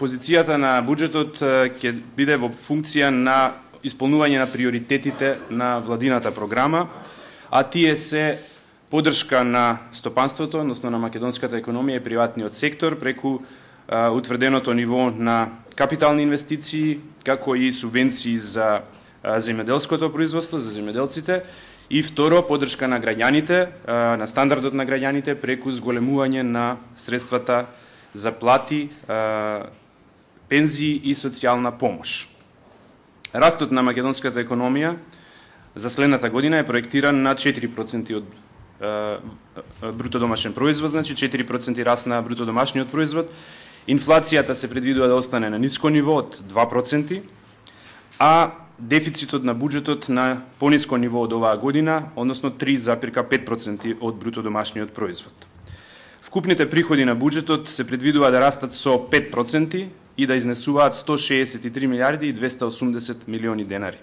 позицијата на буџетот ќе биде во функција на исполнување на приоритетите на владината програма, а тие се поддршка на стопанството, односно на македонската економија и приватниот сектор преку утврденото ниво на капитални инвестиции, како и субвенции за земјоделското производство, за земјоделците, и второ, поддршка на граѓаните, на стандардот на граѓаните преку зголемување на средствата за плати, пензии и социјална помош. Растот на македонската економија за следната година е проектиран на 4% од бруто домашен производ, значи 4% раст на бруто домашниот производ. Инфлацијата се предвидува да остане на ниско ниво од 2%, а дефицитот на буџетот на пониско ниво од оваа година, односно 3,5% од бруто домашниот производ. Вкупните приходи на буџетот се предвидува да растат со 5%, и да изнесуваат 163 милиарди и 280 милиони денари.